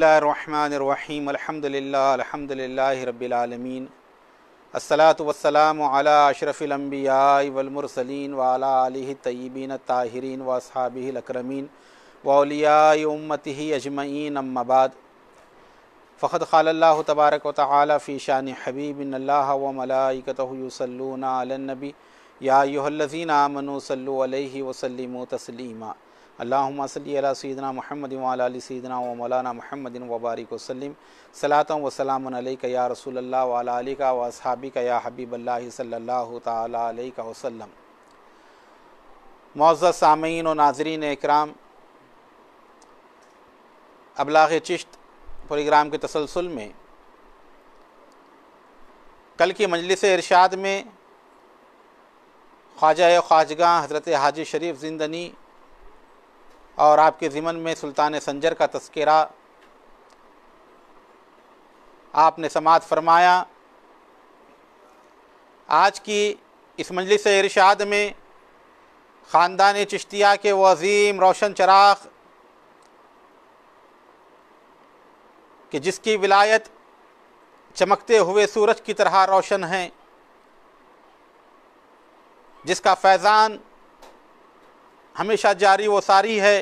الله الرحمن الرحيم الحمد لله الحمد لله رب العالمين الصلاة والسلام على أشرف الأنبياء والمرسلين وعلى آله الطيبين الطاهرين وأصحابه الأكرمين وأولياء أمته أجمعين أما بعد فقد قال الله تبارك وتعالى في شان حبيب إن الله وملائكته يصلون على النبي يا أيها الذين آمنوا صلوا عليه وسلموا تسليما अल्लाम सल्ला सदना महमद सदना व मौलाना महमदिन वबारिक वसलम सलात वसलाम या रसूल वाली का वसहाबी का या हबीबल्ला सल्ला वसलम मोज़ सामीन व नाजरीन इकराम अबलाग चिश्त प्रोग्राम के तसलसल में कल की मजलिस इरशाद में ख्वाजा ख्वाजगा हज़रत हाजी शरीफ जिंदनी और आपके ज़िमन में सुल्तान संजर का तस्करा आपने समात फरमाया आज की इस मजलिस इरशाद में ख़ानदान चश्तिया के वो अज़ीम रोशन चराग कि जिसकी विलायत चमकते हुए सूरज की तरह रोशन है जिसका फैज़ान हमेशा जारी व सारी है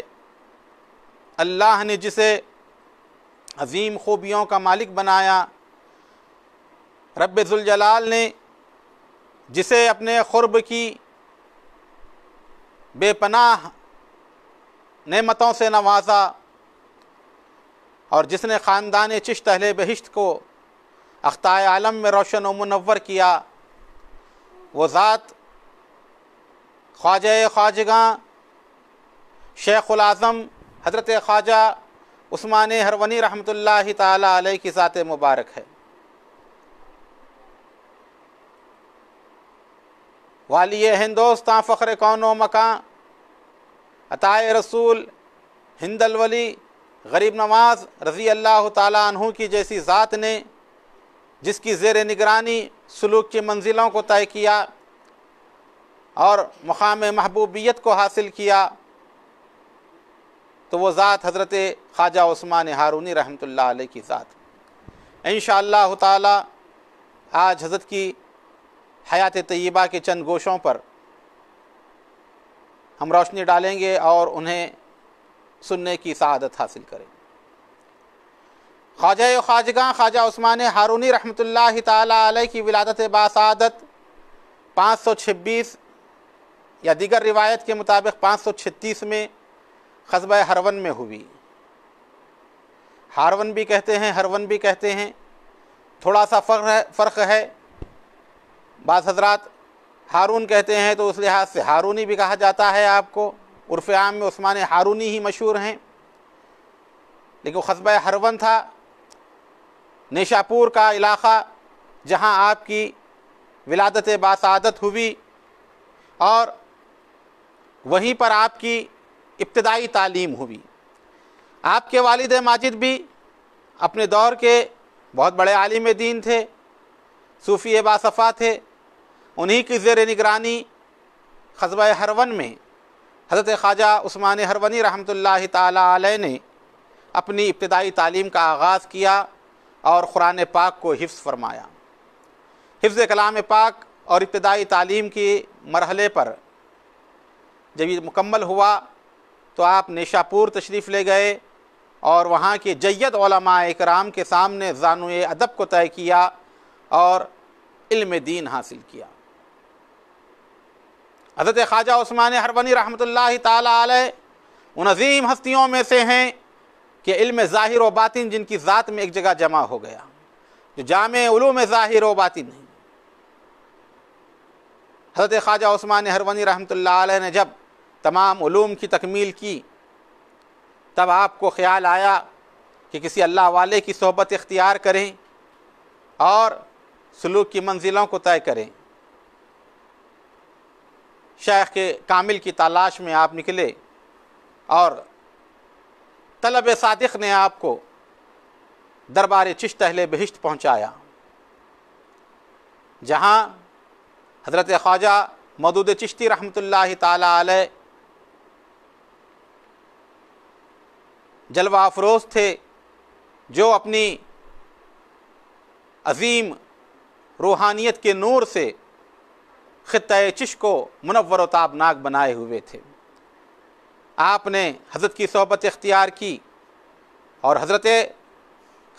अल्लाह ने जिसे अजीम खूबियों का मालिक बनाया रबाल ने जिसे अपने खुरब की बेपनाह नेमतों से नवाजा और जिसने ख़ानदान चिश्त अहले बहिश्त को अख्ताए आलम में रोशन व मुनवर किया वो ज़ात ख्वाज ख्वाजगा शेख़ुल आज़म हज़रत ख्वाजा उस्मान हरवनी रहमत ताली की ज़ात मुबारक है वाली हिंदोस्तान फ़ख्र कौनो मकान अताए रसूल हिंदलवली गरीब नवाज रज़ी अल्लाह तु की जैसी ज़ात ने जिसकी जेर निगरानी सलूक की मंजिलों को तय किया और मकाम महबूबियत को हासिल किया तो वो ज़ात हज़रत ख्वाजा ओस्मान हारूनी रहमतुल्लाह अलैह की ज़ात इन ताला आज हज़रत की हयात तय्यबा के चंद गोशों पर हम रोशनी डालेंगे और उन्हें सुनने की सदत हासिल करें ख्वाजा ख्वाजगा ख्वाजा उस्मान हारूनी रहमतुल्लाह ताली की विलादत बासादत पाँच सौ छब्बीस या दीगर रिवायत के मुताबिक पाँच सौ छत्तीस में कस्बा हरवन में हुई हारवन भी कहते हैं हरवन भी कहते हैं थोड़ा सा फ़र्क है फ़र्क है बास हजरात हारून कहते हैं तो उस लिहाज से हारूनी भी कहा जाता है आपको उर्फ़ आम में उस्मान हारूनी ही मशहूर हैं लेकिन कस्बा हरवन था नेशापुर का इलाक़ा जहाँ आपकी विलादत बासादत हुई और वहीं पर आपकी इब्तदाई तालीम हुई आपके वालिद माजिद भी अपने दौर के बहुत बड़े आलिम दीन थे सूफ़ी बासफ़ा थे उन्हीं की ज़ेर निगरानी खजब हरवन में हज़रत ख्वाजा उस्मान हरवनी रहमत ला ने अपनी इब्तदाई तालीम का आगाज़ किया और क़ुरान पाक को हिफ्स फरमाया हिफ्ज़ कलाम पाक और इब्तदाई तालीम के मरहले पर जब ये मुकम्मल हुआ तो आप निशापुर तशरीफ़ ले गए और वहाँ के जैद कराम के सामने जानु अदब को तय किया और इल्म दीन हासिल किया हज़रत ख्वाजा उस्मान हरवनी रहमत ला उन अजीम हस्तियों में से हैं कि इल्म ज़ाहिर व बातिन जिनकी ज़ात में एक जगह जमा हो गया जो जाम उलूम ज़ाहिर व बातिन हैं हज़रत ख्वाजा उस्मान हरवनी रहमत ने जब तमाम ूम की तकमील की तब आपको ख्याल आया कि किसी अल्लाह वाले की सोहबत इख्तियार करें और सलूक की मंजिलों को तय करें शेख के कामिल की तलाश में आप निकले और तलब सादिक ने आपको दरबार चिश्त अहले बहिश्त पहुँचाया जहाँ हज़रत ख्वाजा मदूद चिश्ती रहमत ला जलवा अफरोज थे जो अपनी अजीम रूहानियत के नूर से ख़त चश को मुनवर ताबनाक बनाए हुए थे आपने हज़रत की सहबत इख्तियार की और हज़रत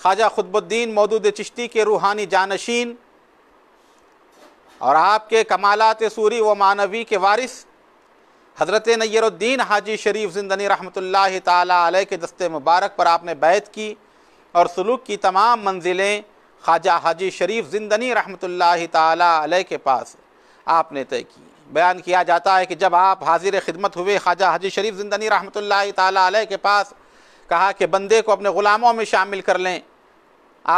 ख्वाजा खुतबुद्दीन मौदूद चश्ती के रूहानी जानशीन और आपके कमालात सूरी व मानवी के वारिस हज़रत नैरुद्दीन हाजी शरीफ ज़िंदनी रहमत ताला के दस्ते मुबारक पर आपने बैत की और सलूक की तमाम मंजिलें ख्वाजा हाजी शरीफ ज़िंदनी रहमत ताला के पास आपने तय की बयान किया जाता है कि जब आप हाजिर खिदमत हुए ख्वाजा हाजी शरीफ ज़िंदनी रहमतुल्लाह ताला के पास कहा कि बंदे को अपने ग़ुलामों में शामिल कर लें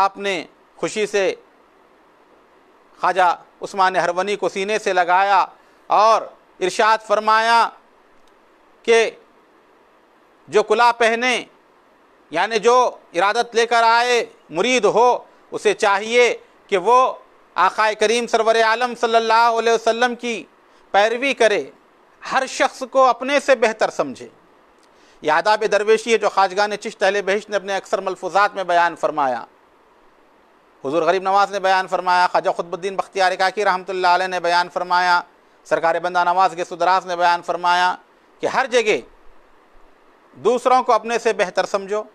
आपने खुशी से ख्वाजा उस्मान हरवनी को सीने से लगाया और इरशाद फरमाया कि जो कुला पहने यानि जो इरादत लेकर आए मुरीद हो उसे चाहिए कि वो आक़ा करीम सरवर आलम सल्लल्लाहु अलैहि वसल्लम की पैरवी करे हर शख्स को अपने से बेहतर समझे यादाब दरवेशी है जो खाजगान चिश्त अहले बहिश ने अपने अक्सर मलफूजात में बयान फरमाया हजूर गरीब नवाज ने बयान फरमाया ख्वाजा खुदबुद्दीन बख्तियार काकी रहमत ने बयान फरमाया सरकार बंदा नवाज के सुदराज ने बयान फरमाया कि हर जगह दूसरों को अपने से बेहतर समझो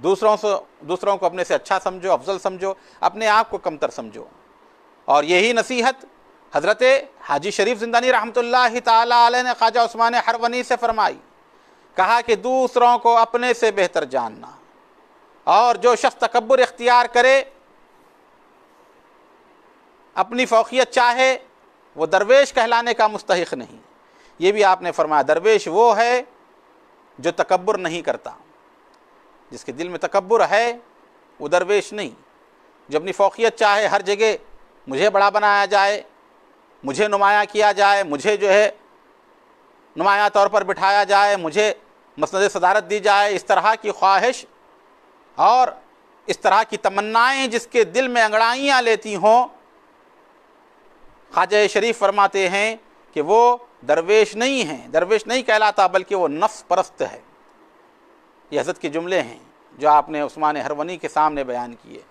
दूसरों से दूसरों को अपने से अच्छा समझो अफजल समझो अपने आप को कमतर समझो और यही नसीहत हज़रत हाजी शरीफ जिंदानी रहमत ने ख्वाजा उस्मान हरवनी से फरमाई कहा कि दूसरों को अपने से बेहतर जानना और जो शख्स तकबर इख्तियार करे अपनी फ़ौकियत चाहे वो दरवेश कहलाने का मुस्तक नहीं ये भी आपने फरमाया दरवेश वो है जो तकबर नहीं करता जिसके दिल में तकबर है वो दरवेश नहीं जो अपनी फोकियत चाहे हर जगह मुझे बड़ा बनाया जाए मुझे नुमाया किया जाए मुझे जो है नुमाया तौर पर बिठाया जाए मुझे मसंद सदारत दी जाए इस तरह की ख्वाहिश और इस तरह की तमन्नाएं जिसके दिल में अंगड़ाइयाँ लेती हों ख्वाजा शरीफ फरमाते हैं कि वो दरवेश नहीं है दरवेश नहीं कहलाता बल्कि वो नफ्स परस्त है ये हजरत के जुमले हैं जो आपने उस्मान हरवनी के सामने बयान किए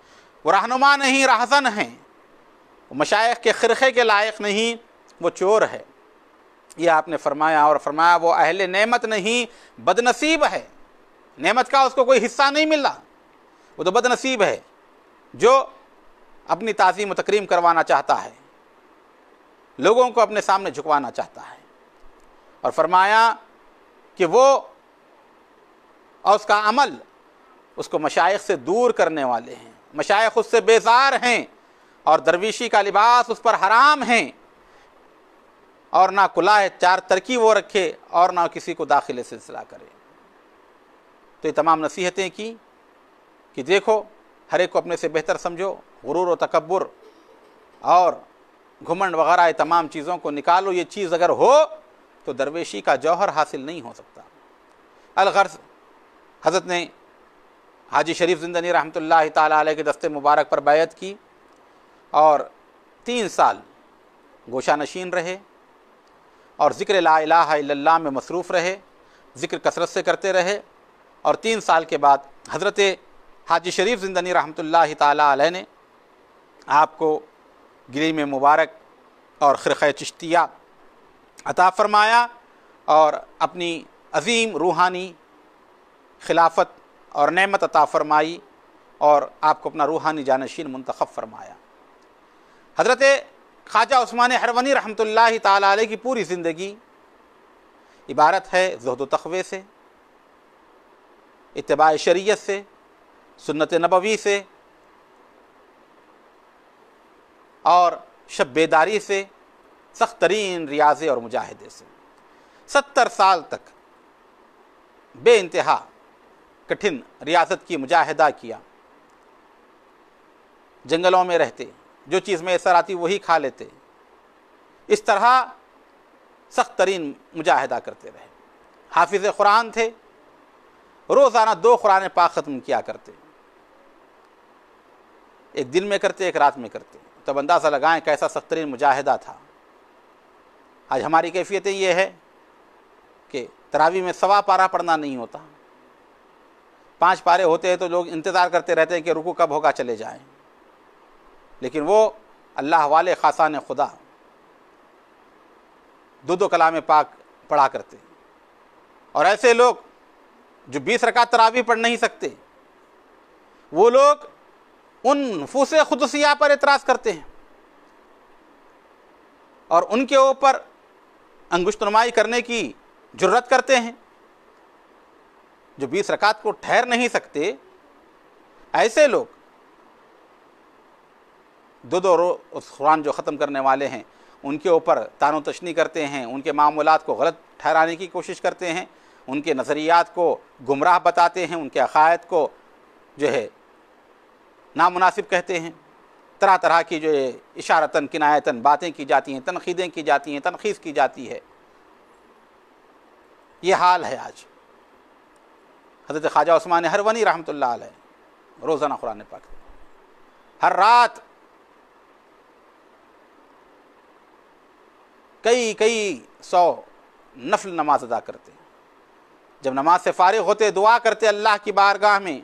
वो रहनुमा नहीं रहसन हैं वो मशाइ के खिरखे के लायक नहीं वो चोर है ये आपने फरमाया और फरमाया वो अहले नेमत नहीं बदनसीब है नेमत का उसको कोई हिस्सा नहीं मिला वो तो बदनसीब है जो अपनी ताज़ी तकरीम करवाना चाहता है लोगों को अपने सामने झुकवाना चाहता है और फरमाया कि वो और उसका अमल उसको मशाइ से दूर करने वाले हैं मशाइ खुद से बेजार हैं और दरवीशी का लिबास उस पर हराम हैं और ना कुलाए चार तरकी वो रखे और ना किसी को दाखिल सिलसिला करे तो ये तमाम नसीहतें की कि देखो हर एक को अपने से बेहतर समझो गुरूर व तकबर और घुमंड वगैरह ये तमाम चीज़ों को निकालो ये चीज़ अगर हो तो दरवेशी का जौहर हासिल नहीं हो सकता अलगर्स हज़रत ने हाजी शरीफ जिंदनी रहमत ला के दस्ते मुबारक पर बैत की और तीन साल गोशा नशीन रहे और ज़िक्र ला में मसरूफ़ रहे ज़िक्र कसरत से करते रहे और तीन साल के बाद हज़रत हाजी शरीफ जिंदनी रहमत ला ने आपको में मुबारक और खिर चश्तिया अता फ़रमाया और अपनी अजीम रूहानी खिलाफत और नमत अता फ़रमाई और आपको अपना रूहानी जानशीन मंतखब फरमाया हज़रत ख्वाजा उस्मान हरवनी रहमत ला की पूरी ज़िंदगी इबारत है जहद तखबे से इतबा शरीत से सुनत नबवी से और शब बेदारी से सख्त तरीन रियाजे और मुजाहिदे से सत्तर साल तक बे इंतहा कठिन रियासत की मुजाहिदा किया जंगलों में रहते जो चीज़ में असर आती वही खा लेते इस तरह सख्त तरीन मुजाहिदा करते रहे हाफिज कुरान थे रोज़ाना दो कुरान पाक ख़त्म किया करते एक दिन में करते एक रात में करते तब अंदाज़ा लगाएं कैसा सख्तरीन मुजाहिदा था आज हमारी कैफियतें ये है कि तरावी में सवा पारा पढ़ना नहीं होता पांच पारे होते हैं तो लोग इंतज़ार करते रहते हैं कि रुकू कब होगा चले जाएं लेकिन वो अल्लाह वाले ने खुदा दो दो कलाम पाक पढ़ा करते और ऐसे लोग जो बीस रकात तरावी पढ़ नहीं सकते वो लोग उन फूस खुदसिया पर इतराज़ करते हैं और उनके ऊपर अंगुश्त नुमाई करने की जरूरत करते हैं जो बीस रकात को ठहर नहीं सकते ऐसे लोग दो दो उस कुरान जो ख़त्म करने वाले हैं उनके ऊपर तानो तशनी करते हैं उनके मामूलत को गलत ठहराने की कोशिश करते हैं उनके नज़रियात को गुमराह बताते हैं उनके अकायद को जो है नामनासिब कहते हैं तरह तरह की जो इशारतन किनायतन बातें की जाती हैं तनखीदें की जाती हैं तनखीस की जाती है ये हाल है आज हज़रत ख्वाजा उस्मान हरवनी रहमत ला रोज़ाना कुरान पाक हर रात कई कई सौ नफल नमाज अदा करते जब नमाज से फ़ारिग होते दुआ करते अल्लाह की बारगाह में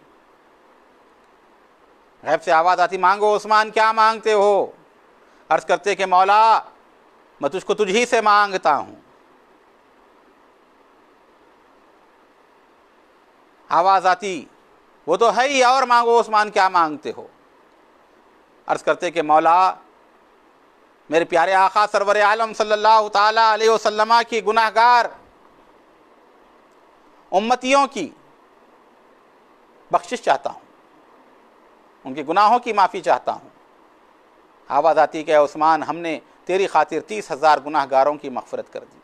गैब से आवाज़ आती मांगो उस्मान क्या मांगते हो अर्ज़ करते कि मौला मैं तुझको तुझी से मांगता हूँ आवाज़ आती वो तो है ही और मांगो उस्मान क्या मांगते हो अर्ज़ करते कि मौला मेरे प्यारे आका सरवर आलम सल्लल्लाहु अलैहि वसल्लम की गुनाहगार उम्मतियों की बख्शिश चाहता हूँ उनके गुनाहों की माफ़ी चाहता हूँ आवाज़ आती कि उस्मान हमने तेरी खातिर तीस हज़ार गुनाहगारों की मफफरत कर दी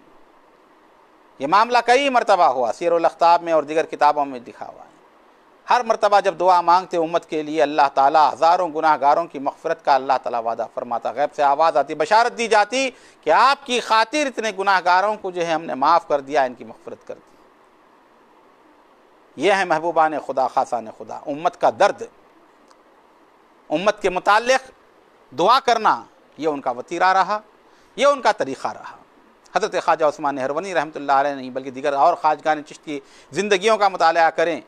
ये मामला कई मरतबा हुआ सीरखताब में और दिगर किताबों में लिखा हुआ है हर मरतबा जब दुआ मांगते उम्मत के लिए अल्लाह ताला हज़ारों गुनाहगारों की मफफरत का अल्लाह ताला वादा फरमाता गैब से आवाज़ आती बशारत दी जाती कि आपकी खातिर इतने गुनाहगारों को जो है हमने माफ़ कर दिया इनकी मफफरत कर दी यह है महबूबा ने खुदा खासा ने खुदा उम्मत का दर्द उम्मत के मतलब दुआ करना ये उनका वतीरा रहा यह उनका तरीक़ा रहा हज़रत ख्वाजा ओस्मान हरवनी रहमत नहीं बल्कि दीगर और ख्वाजगान चिश्ती ज़िंदगियों का मताल करें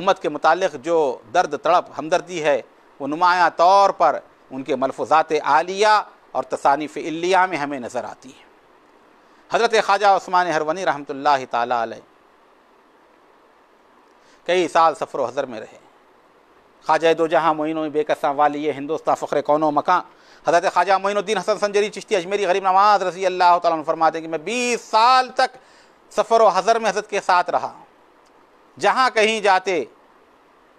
उम्मत के मतलब जो दर्द तड़प हमदर्दी है वो नुमाया तौर पर उनके मलफ़ात आलिया और तसानीफ़ इलिया में हमें नज़र आती है हज़रत ख्वाजा ओस्मान हरवनी रहमत ला कई साल सफ़र हज़र में रहे ख्वाजा दो जहाँ मोइनो बेकसा वाली हिंदुस्तान फ़ख्र कौनो मकान हजरत ख्वाजा मोइनुद्दीन हसन संजरी चिश्ती अजमेरी गरीब नवाज रसी अल्लाह तन फरमाते कि मैं बीस साल तक सफ़र व हज़र में हजरत के साथ रहा जहाँ कहीं जाते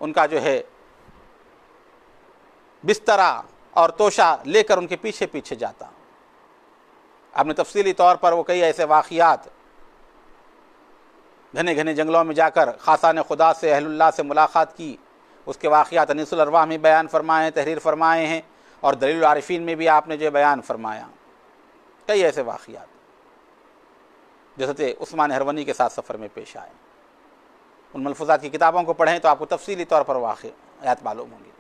उनका जो है बिस्तरा और तोशा लेकर उनके पीछे पीछे जाता आपने तफसीली तौर पर वो कई ऐसे वाक़ियात घने घने जंगलों में जाकर खासा ने खुदा से अहलुल्ला से मुलाकात की उसके वाक़ात अनिसवा में बयान फरमाए हैं तहरीर फरमाए हैं और दलील में भी आपने जो बयान फरमाया कई ऐसे वाक़ात जैसे उस्मान हरवनी के साथ सफ़र में पेश आए उन मलफूजात की किताबों को पढ़ें तो आपको तफसीली तौर पर वाक़ात मालूम होंगी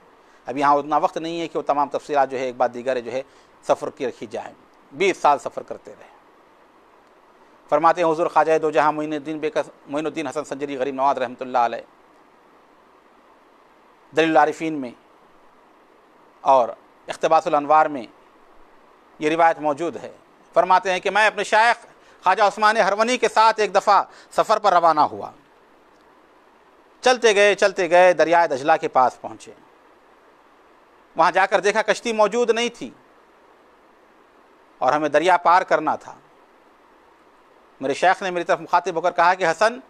अब यहाँ उतना वक्त नहीं है कि वो तमाम तफसीत जो है एक बार दीगर जो है सफ़र की रखी जाए बीस साल सफ़र करते रहे फरमाते हैं हजूर ख्वाजा दो जहाँ मोनुद्दीन बेकस मोनुद्दीन हसन संजरी गरीब नवाज रहमत दलीलारफ़ीन में और अख्तबासलवार में ये रिवायत मौजूद है फरमाते हैं कि मैं अपने शायख ख्वाजा उस्मान हरवनी के साथ एक दफ़ा सफ़र पर रवाना हुआ चलते गए चलते गए दरियाए दजला के पास पहुँचे वहाँ जाकर देखा कश्ती मौजूद नहीं थी और हमें दरिया पार करना था मेरे शेख ने मेरी तरफ मुखातिब होकर कहा कि हसन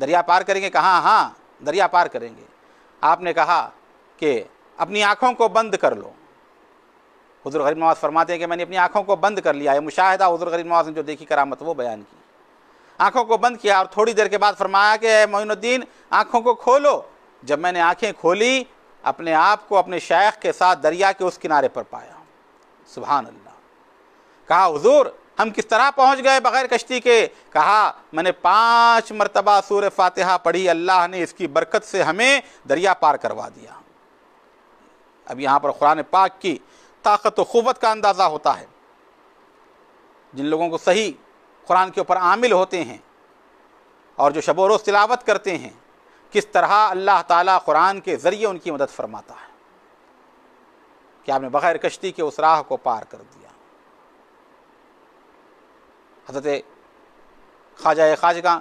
दरिया पार करेंगे कहाँ हाँ दरिया पार करेंगे आपने कहा कि अपनी आँखों को बंद कर लो हजूर गरीब नवाज फरमाते हैं कि मैंने अपनी आँखों को बंद कर लिया है मुशाहिदा हजूर गरीब नवाज ने जो देखी करामत वो बयान की आँखों को बंद किया और थोड़ी देर के बाद फरमाया कि मोइनुद्दीन आँखों को खोलो जब मैंने आँखें खोली अपने आप को अपने शेख के साथ दरिया के उस किनारे पर पाया सुबहान अल्लाह कहा हजूर हम किस तरह पहुंच गए बग़ैर कश्ती के कहा मैंने पांच मरतबा सूर फातिहा पढ़ी अल्लाह ने इसकी बरकत से हमें दरिया पार करवा दिया अब यहाँ पर क़ुरान पाक की ताकत व का अंदाज़ा होता है जिन लोगों को सही कुरान के ऊपर आमिल होते हैं और जो शब रोज़ तिलावत करते हैं किस तरह अल्लाह ताला कुरान के ज़रिए उनकी मदद फरमाता है कि आपने बग़ैर कश्ती के उस राह को पार कर दिया हजरत ख्वाजा ख्वाजगा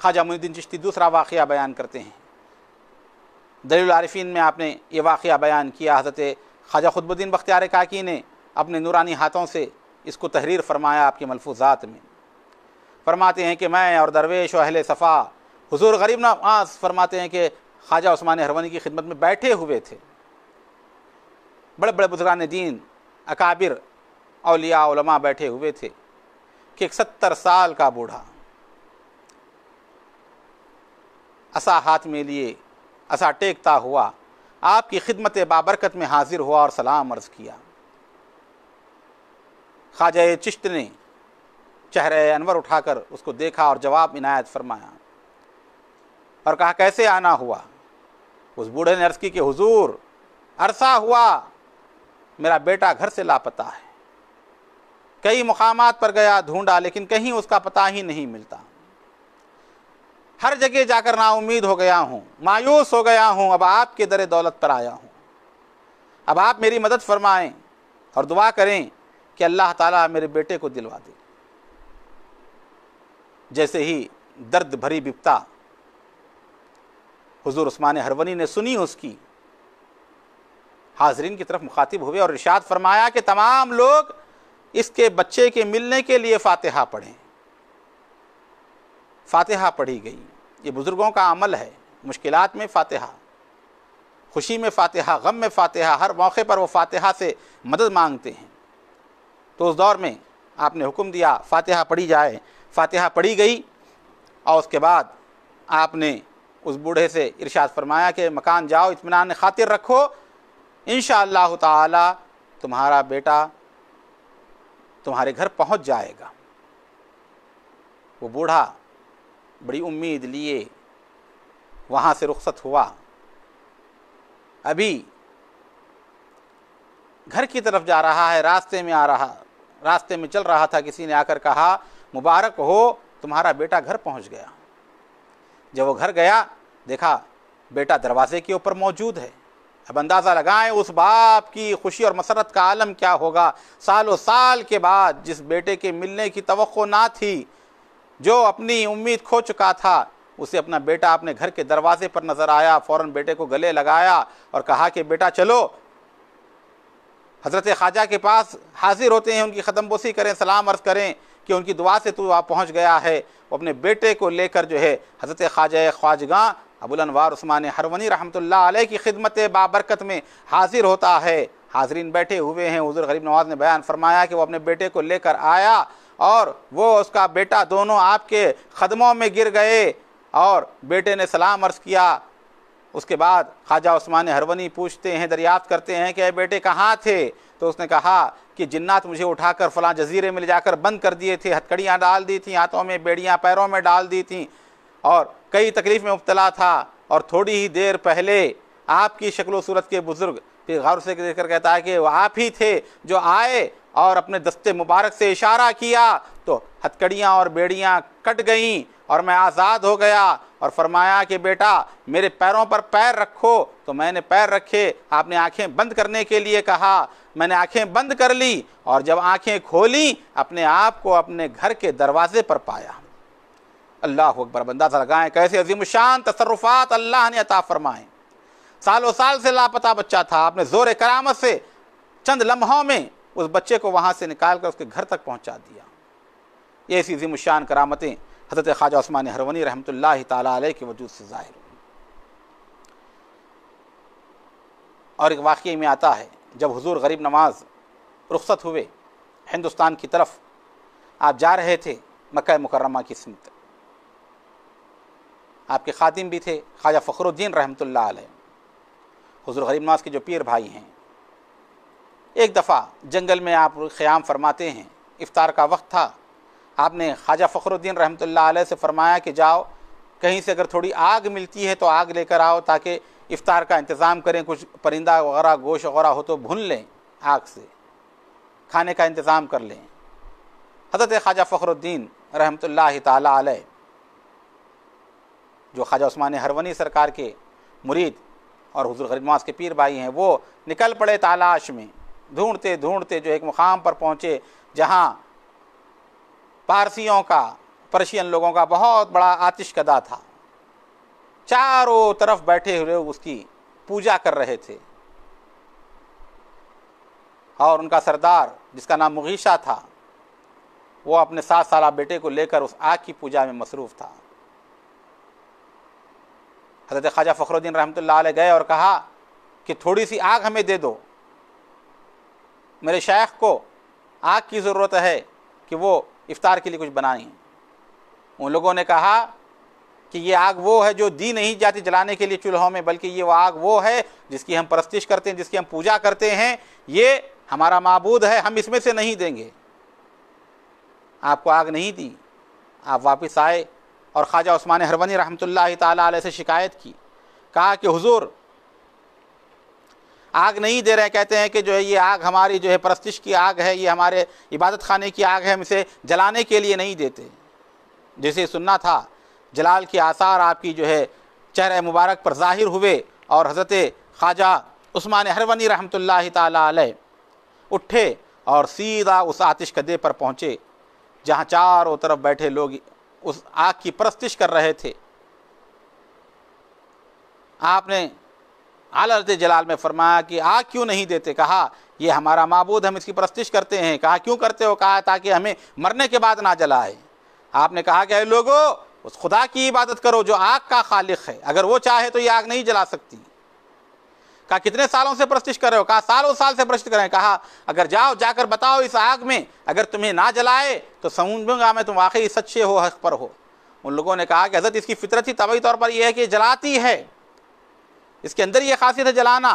ख्वाजा मुद्दीन चिश्ती दूसरा वाक़ बयान करते हैं दलील में आपने ये वाक़ बयान किया हजरत ख्वाजा खुदबुद्दीन बख्तियार काकी ने अपने नूरानी हाथों से इसको तहरीर फरमाया आपके मलफूजात में फरमाते हैं कि मैं और दरवेश और अहल सफ़ा हुजूर गरीब नवाज फरमाते हैं कि ख्वाजा उस्मान हरवनी की खिदमत में बैठे हुए थे बड़े बड़े बुजरान दीन अकाबिर अलिया बैठे हुए थे कि एक सत्तर साल का बूढ़ा असा हाथ में लिए असा टेकता हुआ आपकी खिदमत बाबरकत में हाजिर हुआ और सलाम अर्ज़ किया ख्वाजा चिश्त ने चेहरे अनवर उठाकर उसको देखा और जवाब इनायत फरमाया और कहा कैसे आना हुआ उस बूढ़े ने अर्ज़ की कि हुजूर अरसा हुआ मेरा बेटा घर से लापता है कई मकाम पर गया ढूंढा लेकिन कहीं उसका पता ही नहीं मिलता हर जगह जाकर नाउमीद हो गया हूँ मायूस हो गया हूँ अब आपके दर दौलत पर आया हूँ अब आप मेरी मदद फरमाएं और दुआ करें कि अल्लाह ताला मेरे बेटे को दिलवा दे जैसे ही दर्द भरी बिपता हुजूर उस्मान हरवनी ने सुनी उसकी हाजरीन की तरफ मुखातिब हुए और इर्शाद फरमाया कि तमाम लोग इसके बच्चे के मिलने के लिए फातिहा पढ़ें फातिहा पढ़ी गई ये बुज़ुर्गों का अमल है मुश्किलात में फातिहा खुशी में फातिहा गम में फातिहा हर मौके पर वो फातिहा से मदद मांगते हैं तो उस दौर में आपने हुक्म दिया फातिहा पढ़ी जाए फातिहा पढ़ी गई और उसके बाद आपने उस बूढ़े से इरशाद फरमाया कि मकान जाओ इतमान खातिर रखो इन ताला तुम्हारा बेटा तुम्हारे घर पहुंच जाएगा वो बूढ़ा बड़ी उम्मीद लिए वहाँ से रुखसत हुआ अभी घर की तरफ जा रहा है रास्ते में आ रहा रास्ते में चल रहा था किसी ने आकर कहा मुबारक हो तुम्हारा बेटा घर पहुंच गया जब वो घर गया देखा बेटा दरवाजे के ऊपर मौजूद है अब अंदाज़ा लगाएं उस बाप की खुशी और मसरत का आलम क्या होगा सालों साल के बाद जिस बेटे के मिलने की तो ना थी जो अपनी उम्मीद खो चुका था उसे अपना बेटा अपने घर के दरवाजे पर नज़र आया फ़ौर बेटे को गले लगाया और कहा कि बेटा चलो हज़रत ख्वाजा के पास हाजिर होते हैं उनकी बोसी करें सलाम अर्ज़ करें कि उनकी दुआ से तू आप पहुँच गया है वो अपने बेटे को लेकर जो है हज़रत ख्वाजा ख्वाजगा अबुलनवार उस्मान हरवनी रहमत आल की खिदमत बाबरकत में हाजिर होता है हाजरीन बैठे हुए हैं हज़ुर गरीब नवाज ने बयान फरमाया कि वो अपने बेटे को लेकर आया और वो उसका बेटा दोनों आपके खदमों में गिर गए और बेटे ने सलाम अर्ज़ किया उसके बाद ख्वाजा उस्मान हरवनी पूछते हैं दरियाफ्त करते हैं कि बेटे कहाँ थे तो उसने कहा कि जिन्नात मुझे उठाकर फलां जजीरे में ले जाकर बंद कर दिए थे हथकड़ियाँ डाल दी थी हाथों में बेड़ियाँ पैरों में डाल दी थी और कई तकलीफ़ में मुबतला था और थोड़ी ही देर पहले आपकी शक्ल सूरत के बुज़ुर्ग फिर गौर से देख कर कहता है कि वह आप ही थे जो आए और अपने दस्ते मुबारक से इशारा किया तो हथकड़ियाँ और बेड़ियाँ कट गईं और मैं आज़ाद हो गया और फरमाया कि बेटा मेरे पैरों पर पैर रखो तो मैंने पैर रखे आपने आंखें बंद करने के लिए कहा मैंने आंखें बंद कर ली और जब आंखें खोली अपने आप को अपने घर के दरवाजे पर पाया अल्लाह अकबर अंदाजा लगाएं कैसे अजीम शान तसरुफात अल्लाह ने अता फरमाएं सालों साल से लापता बच्चा था आपने ज़ोर करामत से चंद लम्हों में उस बच्चे को वहाँ से निकाल कर उसके घर तक पहुँचा दिया ये ऐसी अजीम शान करामतें हज़रत ख्वाजा उस्मान हरवनी रहमत ला के वजूद से ज़ाहिर हुई और एक वाक़े में आता है जब हुजूर गरीब नमाज रुखसत हुए हिंदुस्तान की तरफ आप जा रहे थे मकह मुकरमा की सिमत आपके खादिम भी थे ख्वाजा फ़खरुद्दीन रहमत हजूर गरीब नवाज के जो पीर भाई हैं एक दफ़ा जंगल में आप ख़याम फरमाते हैं इफ़ार का वक्त था आपने ख्वाजा फ़खरुद्दीन रहमत आल से फ़रमाया कि जाओ कहीं से अगर थोड़ी आग मिलती है तो आग लेकर आओ ताकि इफ़ार का इंतज़ाम करें कुछ परिंदा वगैरह गोश वगैरह हो तो भून लें आग से खाने का इंतज़ाम कर लें हज़रत ख्वाजा फ़खरुद्दीन रहमत ला जो ख्वाजा उस्मान हरवनी सरकार के मुरीद और हजूर खरीदमास के पीर भाई हैं वो निकल पड़े तालाश में ढूंढते ढूंढते जो एक मुकाम पर पहुँचे जहाँ पारसियों का पर्शियन लोगों का बहुत बड़ा आतिशकदा था चारों तरफ बैठे हुए उसकी पूजा कर रहे थे और उनका सरदार जिसका नाम मुगीशा था वो अपने सात साल बेटे को लेकर उस आग की पूजा में मसरूफ़ था हजरत ख्वाजा फ़खरुद्दीन रहमत गए और कहा कि थोड़ी सी आग हमें दे दो मेरे शेख को आग की ज़रूरत है कि वो इफ़ार के लिए कुछ बनाएं उन लोगों ने कहा कि ये आग वो है जो दी नहीं जाती जलाने के लिए चूल्हों में बल्कि ये वो आग वो है जिसकी हम परस्तिश करते हैं जिसकी हम पूजा करते हैं ये हमारा मबूद है हम इसमें से नहीं देंगे आपको आग नहीं दी आप वापस आए और ख्वाजा उस्मान हरवनी रहमत ताली से शिकायत की कहा कि हुजूर आग नहीं दे रहे कहते हैं कि जो है ये आग हमारी जो है परस्तिश की आग है ये हमारे इबादत खाने की आग है हम इसे जलाने के लिए नहीं देते जैसे सुनना था जलाल के आसार आपकी जो है चेहरे मुबारक पर जाहिर हुए और हज़रत ख्वाजा उस्मान हरवनी रहमत ताली उठे और सीधा उस आतिश कदे पर पहुँचे जहाँ चारों तरफ बैठे लोग उस आग की परस्तिश कर रहे थे आपने आल जलाल में फरमाया कि आग क्यों नहीं देते कहा यह हमारा मबूद हम इसकी परस्तिश करते हैं कहा क्यों करते हो कहा ताकि हमें मरने के बाद ना जलाए आपने कहा कि लोगों उस खुदा की इबादत करो जो आग का खालिक है अगर वो चाहे तो ये आग नहीं जला सकती कहा कितने सालों से प्रस्तिश कर रहे हो कहा सालों साल से प्रश्न करें कहा अगर जाओ जाकर बताओ इस आग में अगर तुम्हें ना जलाए तो समझूंगा मैं तुम वाकई सच्चे हो हक पर हो उन लोगों ने कहा कि हजरत इसकी फितरत ही तबी तौर पर यह है कि जलाती है इसके अंदर यह खासियत है जलाना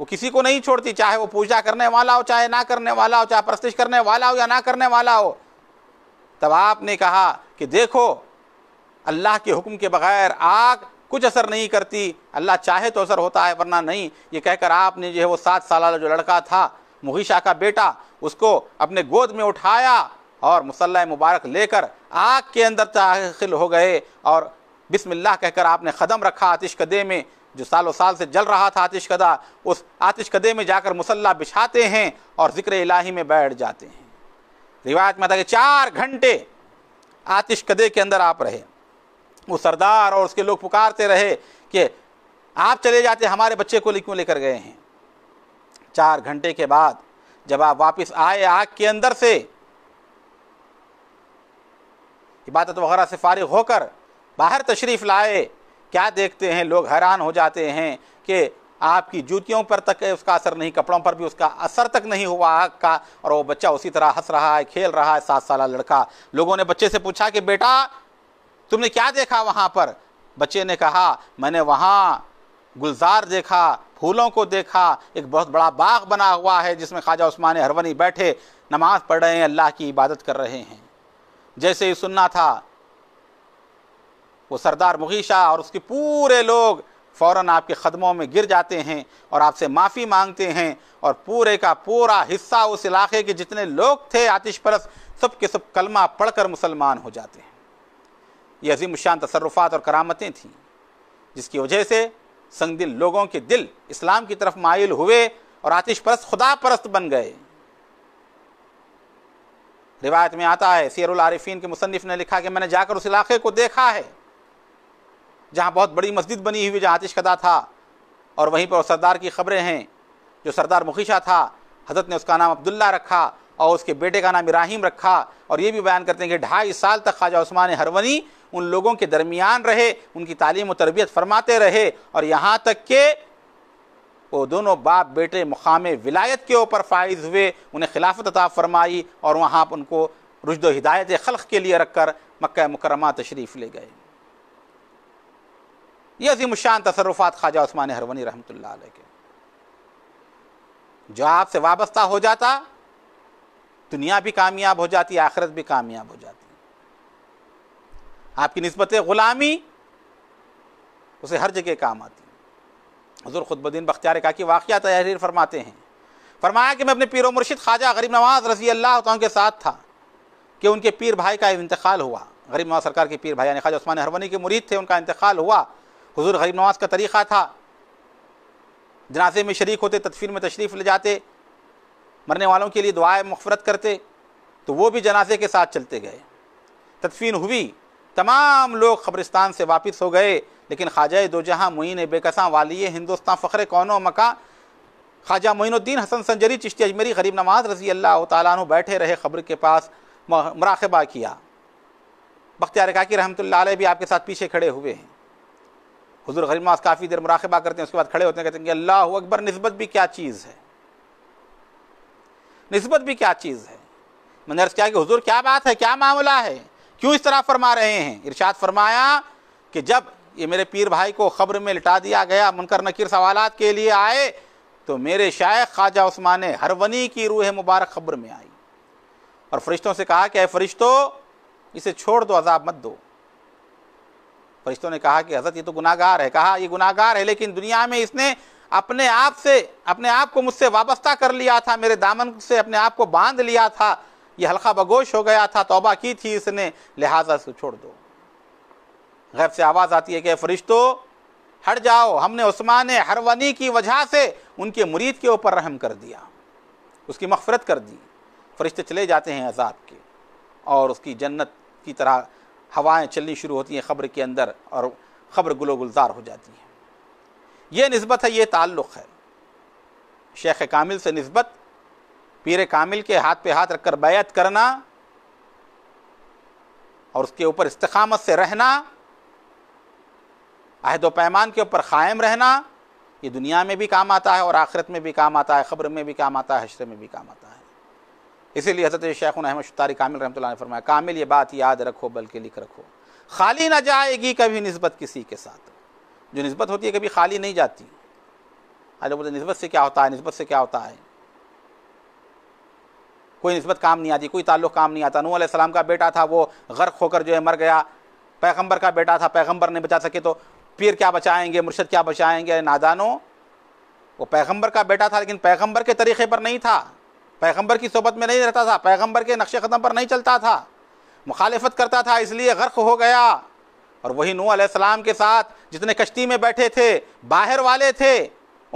वो किसी को नहीं छोड़ती चाहे वो पूजा करने वाला हो चाहे ना करने वाला हो चाहे प्रस्तिश करने वाला हो या ना करने वाला हो तब आपने कहा कि देखो अल्लाह के हुक्म के बगैर आग कुछ असर नहीं करती अल्लाह चाहे तो असर होता है वरना नहीं ये कहकर आपने जो है वो सात साल वाला जो लड़का था मुहिशा का बेटा उसको अपने गोद में उठाया और मुसल मुबारक लेकर आग के अंदर दाखिल हो गए और बिस्मिल्लाह कहकर आपने ख़दम रखा आतिशकदे में जो सालों साल से जल रहा था आतिशकदा उस आतिशकदे में जाकर मुसल्ला बिछाते हैं और ज़िक्र इलाही में बैठ जाते हैं रिवायत में था कि चार घंटे आतिशकदे के अंदर आप रहे वो सरदार और उसके लोग पुकारते रहे कि आप चले जाते हमारे बच्चे को क्यों लेकर गए हैं चार घंटे के बाद जब आप वापस आए आग के अंदर से इबादत वगैरह से फारिग होकर बाहर तशरीफ़ लाए क्या देखते हैं लोग हैरान हो जाते हैं कि आपकी जूतियों पर तक उसका असर नहीं कपड़ों पर भी उसका असर तक नहीं हुआ आग का और वो बच्चा उसी तरह हंस रहा है खेल रहा है सात साल लड़का लोगों ने बच्चे से पूछा कि बेटा तुमने क्या देखा वहाँ पर बच्चे ने कहा मैंने वहाँ गुलजार देखा फूलों को देखा एक बहुत बड़ा बाग बना हुआ है जिसमें ख्वाजा उस्मान हरवनी बैठे नमाज पढ़ रहे हैं अल्लाह की इबादत कर रहे हैं जैसे ही सुनना था वो सरदार मुगीशा और उसके पूरे लोग फौरन आपके ख़दमों में गिर जाते हैं और आपसे माफ़ी मांगते हैं और पूरे का पूरा हिस्सा उस इलाके के जितने लोग थे आतिश परस सब के सब कलमा पढ़कर मुसलमान हो जाते हैं ये अजीम शान तसरफात और करामतें थीं जिसकी वजह से दिल लोगों के दिल इस्लाम की तरफ माइल हुए और आतिश परस्त खुदा परस्त बन गए रिवायत में आता है सीरुल आरिफीन के मुसनफ़ ने लिखा कि मैंने जाकर उस इलाके को देखा है जहाँ बहुत बड़ी मस्जिद बनी हुई जहाँ आतिशकदा था और वहीं पर सरदार की खबरें हैं जो सरदार मुखीशा था हजरत ने उसका नाम अब्दुल्ला रखा और उसके बेटे का नाम इब्राहिम रखा और ये भी बयान करते हैं कि ढाई साल तक ख्वाजा उस्मान हरवनी उन लोगों के दरमियान रहे उनकी तालीम व तरबियत फरमाते रहे और यहाँ तक के वो दोनों बाप बेटे मुकाम विलायत के ऊपर फ़ायज़ हुए उन्हें खिलाफत अता फरमाई और वहाँ पर उनको रुजद हिदायत खलक़ के लिए रखकर मक् मुकरमा तशरीफ़ ले गए यह अजीम शान तसरुफ़ात ख्वाजा उस्मान हरवनी रहमत के जो आपसे वाबस्ता हो जाता दुनिया भी कामयाब हो जाती आखिरत भी कामयाब हो जाती आपकी नस्बत ग़ुलामी उसे हर जगह काम आती है हजूर खुदबद्दीन बख्तियार का कि वाक़ तहरीर फरमाते हैं फरमाया कि मैं अपने पीर मुर्शिद ख्वाजा गरीब नवाज रजी अल्लाह के साथ था कि उनके पीर भाई का इंतकाल हुआ गरीब नवाज सरकार के पीर भाई यानी ख्वाजा उस्मान हरवनी के मुरीद थे उनका इंतकाल हुआ हजूर गरीब नवाज का तरीक़ा था जनाजे में शरीक होते तदफीन में तशरीफ़ ले जाते मरने वालों के लिए दुआएं मफरत करते तो वो भी जनाजे के साथ चलते गए तदफीन हुई तमाम लोग खबरिस्तान से वापस हो गए लेकिन ख्वाजा दो जहाँ मुइन बेकसा वाली हिंदुस्तान फ़खरे कौनो मका ख्वाजा मोइनुद्दीन हसन संजरी चिश्ती अजमेरी गरीब नवाज रजी अल्लाह तु बैठे रहे खबर के पास मराकबा किया बख्तियार काकी रहमत भी आपके साथ पीछे खड़े हुए हैं हजूर गरीब नवाज काफ़ी देर मराकबा करते हैं उसके बाद खड़े होते हैं कहते हैं कि अल्लाह अकबर नस्बत भी क्या चीज़ है नस्बत भी क्या चीज़ है मैंने अर्ज़ किया कि हजूर क्या बात है क्या मामला है क्यों इस तरह फरमा रहे हैं इर्शाद फरमाया कि जब ये मेरे पीर भाई को खबर में लिटा दिया गया मुनकर नकीर सवाल के लिए आए तो मेरे शायक ख्वाजा उस्मान हरवनी की रूह मुबारक खबर में आई और फरिश्तों से कहा कि अ फरिश्तों इसे छोड़ दो अजाब मत दो फरिश्तों ने कहा कि हजरत ये तो गुनागार है कहा ये गुनागार है लेकिन दुनिया में इसने अपने आप से अपने आप को मुझसे वाबस्ता कर लिया था मेरे दामन से अपने आप को बांध लिया था ये हल्का बगोश हो गया था तोबा की थी इसने लिहाजा इसको छोड़ दो गैब से आवाज़ आती है कि फरिश्तो हट जाओ हमने उस्मान हरवनी की वजह से उनके मुरीद के ऊपर रहम कर दिया उसकी मफफरत कर दी फरिश्ते चले जाते हैं अजाब के और उसकी जन्नत की तरह हवाएं चलनी शुरू होती हैं ख़बर के अंदर और ख़बर गुलो गुलजार हो जाती हैं ये नस्बत है ये ताल्लुक़ है शेख कामिल से नस्बत पीर कामिल के हाथ पे हाथ रखकर बैत करना और उसके ऊपर इस्तकामत से रहना अहद पैमान के ऊपर क़ायम रहना ये दुनिया में भी काम आता है और आखिरत में भी काम आता है ख़बर में भी काम आता है हशरे में भी काम आता है इसीलिए हजरत शेख अहमद शुतारी कामिल रहमत ने फरमाया कामिल ये बात याद रखो बल्कि लिख रखो खाली ना जाएगी कभी नस्बत किसी के साथ जो नस्बत होती है कभी खाली नहीं जाती अरे बोलते तो नस्बत से क्या होता है नस्बत से क्या होता है कोई नस्बत काम नहीं आती कोई ताल्लुक़ काम नहीं आता नू आसमाम का बेटा था वो गर्क होकर जो है मर गया पैगम्बर का बेटा था पैगम्बर नहीं बचा सके तो पीर क्या बचाएंगे मुर्शद क्या बचाएंगे नादानों वो पैगम्बर का बेटा था लेकिन पैगम्बर के तरीक़े पर नहीं था पैगम्बर की सोबत में नहीं रहता था पैगम्बर के नक्शे ख़दम पर नहीं चलता था मुखालफत करता था इसलिए गर्क हो गया और वही नू आसमाम के साथ जितने कश्ती में बैठे थे बाहर वाले थे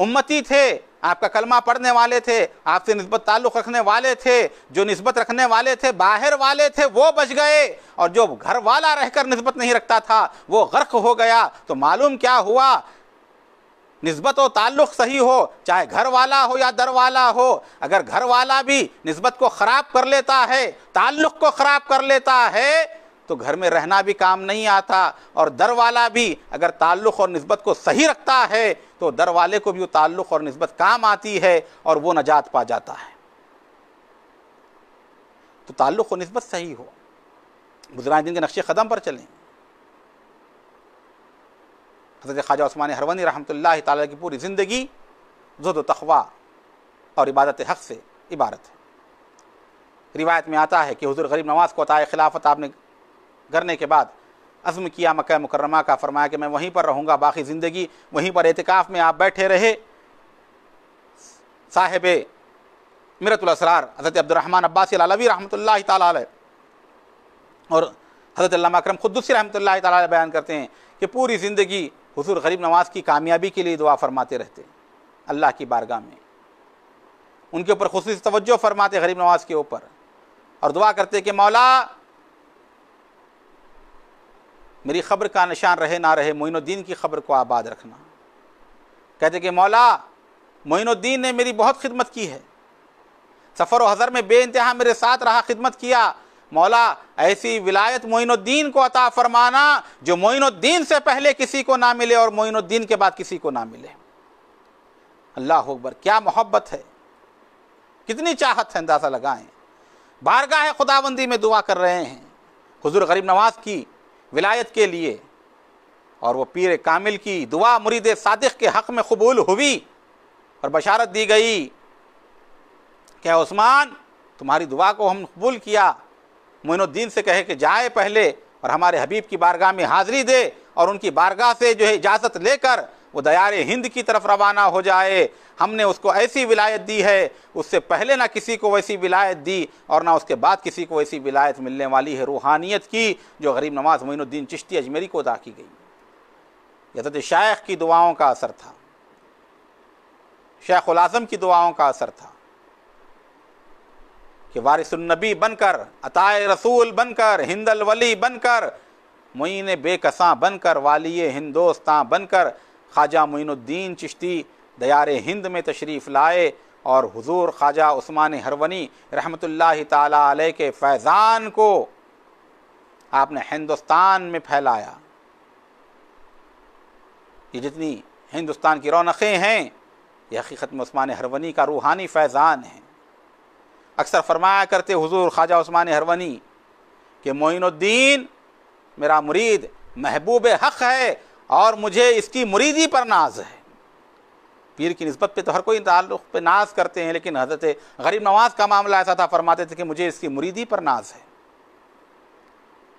उम्मती थे आपका कलमा पढ़ने वाले थे आपसे नस्बत ताल्लुक़ रखने वाले थे जो नस्बत रखने वाले थे बाहर वाले थे वो बच गए और जो घर वाला रहकर नस्बत नहीं रखता था वो गर्क हो गया तो मालूम क्या हुआ नस्बत व ताल्लुक़ सही हो चाहे घर वाला हो या दर वाला हो अगर घर वाला भी नस्बत को ख़राब कर लेता है ताल्लुक़ को ख़राब कर लेता है तो घर में रहना भी काम नहीं आता और दर वाला भी अगर ताल्लुक़ और नस्बत को सही रखता है तो दर वाले को भी वो ताल्लुक़ और नस्बत काम आती है और वो नजात पा जाता है तो ताल्लुक़ और नस्बत सही हो बुजुर्ग के नक्शे कदम पर चलें हजरत ख्वाजा उस्मान हरवनी रहमतुल्लाह ताला की पूरी ज़िंदगी जुद तखवा और इबादत हक़ से इबारत है रिवायत में आता है कि हजूर गरीब नवाज़ को अताए खिलाफत आपने करने के बाद अज़म किया मक्का मुकरमा का फरमाया कि मैं वहीं पर रहूँगा बाकी ज़िंदगी वहीं पर एहतिकाफ़ में आप बैठे रहे साहिब मिरतुलसरार हज़रत अब्दुलरहमान अब्बासी अलवी रहमत और हज़रत अक्रम खुदुसी रहमत ला बयान करते हैं कि पूरी ज़िंदगी हजूर गरीब नवाज की कामयाबी के लिए दुआ फरमाते रहते अल्लाह की बारगाह में उनके ऊपर खसूस तवज्जो फरमाते गरीब नवाज के ऊपर और दुआ करते कि मौला मेरी खबर का निशान रहे ना रहे मोइनुद्दीन की खबर को आबाद रखना कहते कि मौला मोइनुद्दीन ने मेरी बहुत खिदमत की है सफ़र व हज़र में बे इंतहा मेरे साथ रहा खिदमत किया मौला ऐसी विलायत मोइनुद्दीन को अता फरमाना जो मोइनुद्दीन से पहले किसी को ना मिले और मोइनुद्दीन के बाद किसी को ना मिले अल्लाह अकबर क्या मोहब्बत है कितनी चाहत है अंदाज़ा लगाएं बारगाह खुदाबंदी में दुआ कर रहे हैं हुजूर गरीब नवाज की विलायत के लिए और वो पीर कामिल की दुआ मुरीद सादिक के हक़ में कबूल हुई और बशारत दी गई क्या उस्मान तुम्हारी दुआ को हम कबूल किया मोइनुद्दीन से कहे कि जाए पहले और हमारे हबीब की बारगाह में हाज़री दे और उनकी बारगाह से जो है इजाज़त लेकर वो दया हिंद की तरफ रवाना हो जाए हमने उसको ऐसी विलायत दी है उससे पहले ना किसी को वैसी विलायत दी और ना उसके बाद किसी को ऐसी विलायत मिलने वाली है रूहानियत की जो गरीब नवाज मोइनुद्दीन चिश्ती अजमेरी को अदा की गई यथत शायख की दुआओं का असर था शेख उलाजम की दुआओं का असर था कि वारिसनबी बनकर अताए रसूल बनकर हिंदल वली बनकर मुइन बेकसा बनकर वाली हिंदोस्तां बनकर ख्वाजा मोइनुद्दीन चिश्ती दयार हिंद में तशरीफ़ लाए और हुजूर ख्वाजा उस्मान हरवनी रहमत ताल के फैज़ान को आपने हिंदुस्तान में फैलाया ये जितनी हिंदुस्तान की रौनकें हैं ये हकीकत में उस्मान हरवनी का रूहानी फैज़ान है अक्सर फरमाया करते हुजूर ख्वाजा उस्मान हरवनी कि मोइनुद्दीन मेरा मुरीद महबूब हक़ है और मुझे इसकी मुरीदी पर नाज है पीर की नस्बत पे तो हर कोई ताल्लुक़ पे नाज करते हैं लेकिन हजरत गरीब नवाज का मामला ऐसा था फरमाते थे कि मुझे इसकी मुरीदी पर नाज है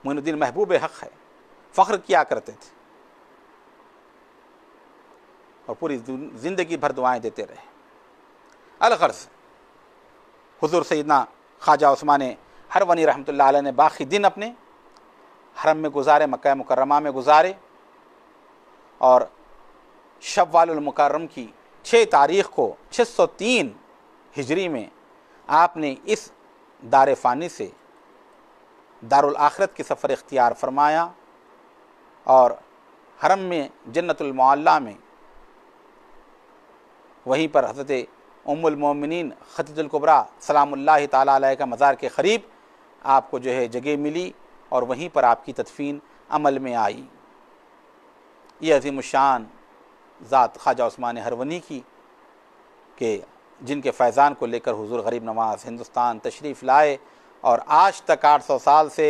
मोनुद्दीन महबूब हक़ है फ़ख्र किया करते थे और पूरी ज़िंदगी भर दुआएं देते रहे अलगर्ज़ हजूर सैदना ख्वाजा उस्मान वनी रहमत ने बाकी दिन अपने हरम में गुजारे मक् मुकरमा में गुजारे और शबालमकरम की छः तारीख़ को 603 हिजरी में आपने इस दार फ़ानी से दारुल आखरत के सफ़र इख्तियार फरमाया और हरम में जन्नतमल्ला में वहीं पर हजरत उमुलमोमिन ख़तुल्कुबरा सलाम्ला तै का मज़ार के क़रीब आपको जो है जगह मिली और वहीं पर आपकी तदफीन अमल में आई ये अजीम शान ज़ात ख्वाजा उस्मान हरवनी की के जिनके फैज़ान को लेकर हुजूर गरीब नवाज हिंदुस्तान तशरीफ़ लाए और आज तक आठ सौ साल से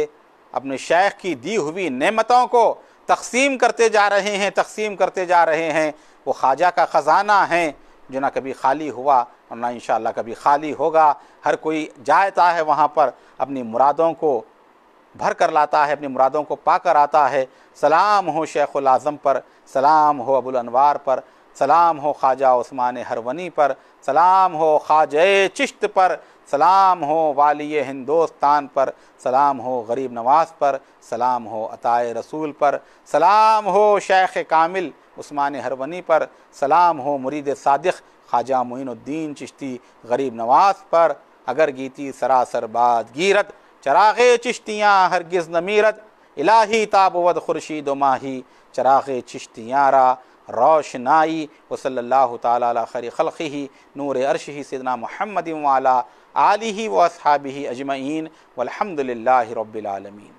अपने शेख की दी हुई नेमतों को तकसीम करते जा रहे हैं तकसीम करते जा रहे हैं वो ख्वाजा का ख़जाना है जो ना कभी खाली हुआ और ना इन कभी खाली होगा हर कोई जाता है वहाँ पर अपनी मुरादों को भर कर लाता है अपनी मुरादों को पा कर आता है सलाम हो शेख आज़म पर सलाम हो अबुल अनवार पर सलाम हो ख्वाजा उस्मान हरवनी पर सलाम हो ख्वाज चिश्त पर सलाम हो वाली हिंदोस्तान पर सलाम हो गरीब नवाज पर सलाम हो अताए रसूल पर सलाम हो शेख कामिल उस्मान हरवनी पर सलाम हो मुरीद सादिक ख्वाजा मुइनुद्दीन चिश्ती गरीब नवाज पर अगर गीती सरासर बाद गीरत चराग चिश्तियाँ हरगिज़ नमीरत इलाही ताबवत खुर्शीद माही चराग चिश्तियाँ रा रोशनाई वसल्ला तरी खलक़ी ही नूर अरश ही सदना महमद वाला आलि व अजमईन अजमैन वलहमदिल्ला रबालमीन